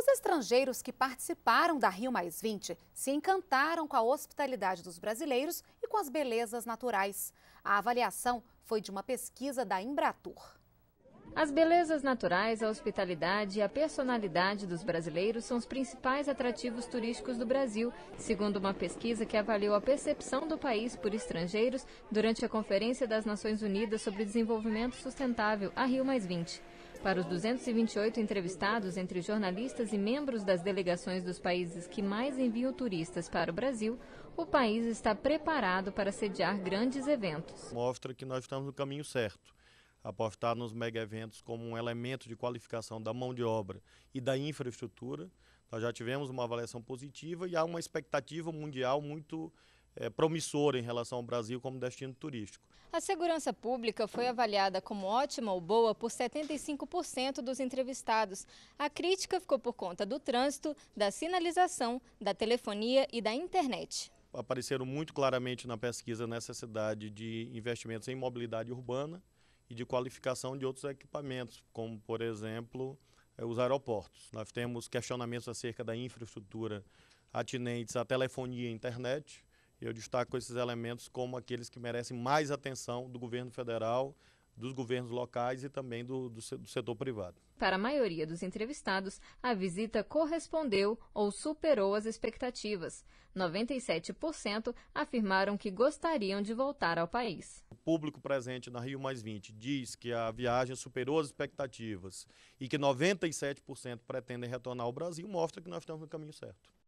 Os estrangeiros que participaram da Rio Mais 20 se encantaram com a hospitalidade dos brasileiros e com as belezas naturais. A avaliação foi de uma pesquisa da Embratur. As belezas naturais, a hospitalidade e a personalidade dos brasileiros são os principais atrativos turísticos do Brasil, segundo uma pesquisa que avaliou a percepção do país por estrangeiros durante a Conferência das Nações Unidas sobre Desenvolvimento Sustentável, a Rio Para os 228 entrevistados entre jornalistas e membros das delegações dos países que mais enviam turistas para o Brasil, o país está preparado para sediar grandes eventos. Mostra que nós estamos no caminho certo apostar nos mega eventos como um elemento de qualificação da mão de obra e da infraestrutura. Nós já tivemos uma avaliação positiva e há uma expectativa mundial muito é, promissora em relação ao Brasil como destino turístico. A segurança pública foi avaliada como ótima ou boa por 75% dos entrevistados. A crítica ficou por conta do trânsito, da sinalização, da telefonia e da internet. Apareceram muito claramente na pesquisa a necessidade de investimentos em mobilidade urbana, e de qualificação de outros equipamentos, como, por exemplo, eh, os aeroportos. Nós temos questionamentos acerca da infraestrutura atinentes à telefonia e internet. Eu destaco esses elementos como aqueles que merecem mais atenção do governo federal dos governos locais e também do, do, do setor privado. Para a maioria dos entrevistados, a visita correspondeu ou superou as expectativas. 97% afirmaram que gostariam de voltar ao país. O público presente na Rio diz que a viagem superou as expectativas e que 97% pretendem retornar ao Brasil, mostra que nós estamos no caminho certo.